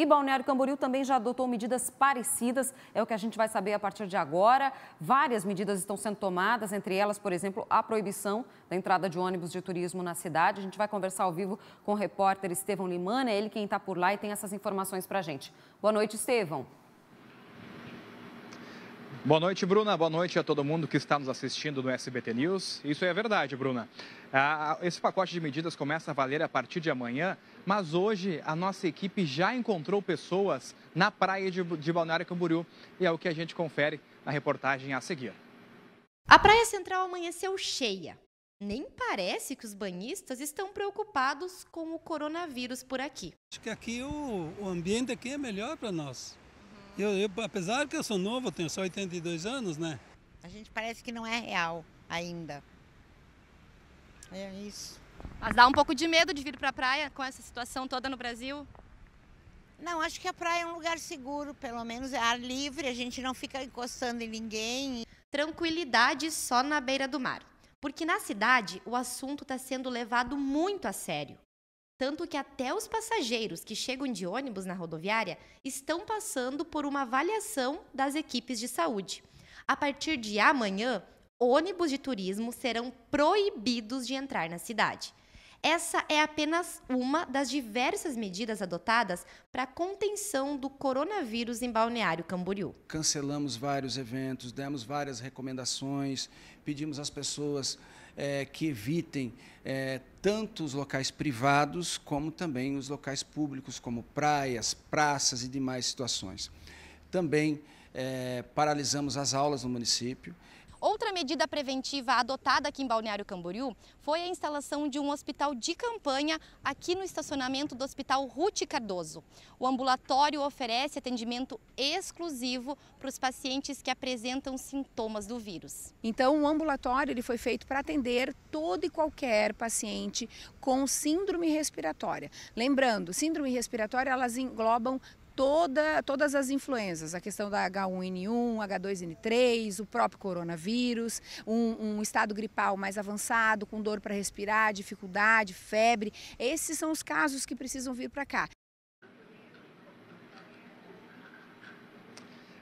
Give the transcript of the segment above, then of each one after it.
E Balneário Camboriú também já adotou medidas parecidas, é o que a gente vai saber a partir de agora. Várias medidas estão sendo tomadas, entre elas, por exemplo, a proibição da entrada de ônibus de turismo na cidade. A gente vai conversar ao vivo com o repórter Estevão Limana, é ele quem está por lá e tem essas informações para a gente. Boa noite, Estevão. Boa noite, Bruna. Boa noite a todo mundo que está nos assistindo no SBT News. Isso é verdade, Bruna. Ah, ah, esse pacote de medidas começa a valer a partir de amanhã, mas hoje a nossa equipe já encontrou pessoas na praia de Balneário Camboriú e é o que a gente confere na reportagem a seguir. A Praia Central amanheceu cheia. Nem parece que os banhistas estão preocupados com o coronavírus por aqui. Acho que aqui o, o ambiente aqui é melhor para nós. Eu, eu, apesar que eu sou novo, tenho só 82 anos, né? A gente parece que não é real ainda. É isso. Mas dá um pouco de medo de vir para a praia com essa situação toda no Brasil? Não, acho que a praia é um lugar seguro, pelo menos é ar livre, a gente não fica encostando em ninguém. Tranquilidade só na beira do mar. Porque na cidade o assunto está sendo levado muito a sério. Tanto que até os passageiros que chegam de ônibus na rodoviária estão passando por uma avaliação das equipes de saúde. A partir de amanhã, ônibus de turismo serão proibidos de entrar na cidade. Essa é apenas uma das diversas medidas adotadas para a contenção do coronavírus em Balneário Camboriú. Cancelamos vários eventos, demos várias recomendações, pedimos às pessoas é, que evitem é, tanto os locais privados como também os locais públicos, como praias, praças e demais situações. Também é, paralisamos as aulas no município Outra medida preventiva adotada aqui em Balneário Camboriú foi a instalação de um hospital de campanha aqui no estacionamento do Hospital Ruth Cardoso. O ambulatório oferece atendimento exclusivo para os pacientes que apresentam sintomas do vírus. Então, o ambulatório ele foi feito para atender todo e qualquer paciente com síndrome respiratória. Lembrando, síndrome respiratória elas englobam toda, todas as influências, a questão da H1N1, H2N3, o próprio coronavírus, um, um estado gripal mais avançado, com dor para respirar, dificuldade, febre. Esses são os casos que precisam vir para cá.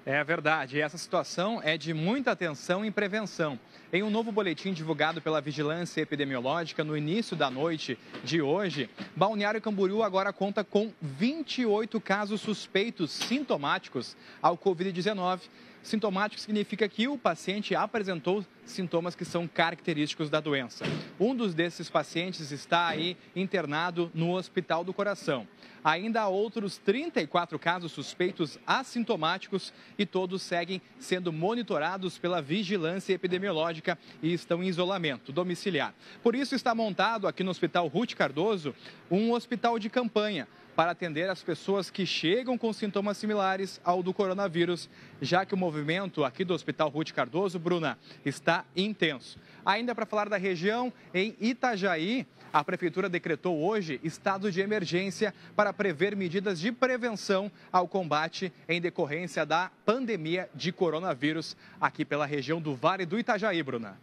É verdade. Essa situação é de muita atenção e prevenção. Em um novo boletim divulgado pela Vigilância Epidemiológica no início da noite de hoje, Balneário Camboriú agora conta com 28 casos suspeitos sintomáticos ao Covid-19. Sintomático significa que o paciente apresentou sintomas que são característicos da doença. Um dos desses pacientes está aí internado no Hospital do Coração. Ainda há outros 34 casos suspeitos assintomáticos e todos seguem sendo monitorados pela vigilância epidemiológica e estão em isolamento domiciliar. Por isso está montado aqui no Hospital Ruth Cardoso um hospital de campanha para atender as pessoas que chegam com sintomas similares ao do coronavírus, já que o movimento aqui do Hospital Ruth Cardoso, Bruna, está Tá intenso. Ainda para falar da região, em Itajaí, a prefeitura decretou hoje estado de emergência para prever medidas de prevenção ao combate em decorrência da pandemia de coronavírus aqui pela região do Vale do Itajaí, Bruna.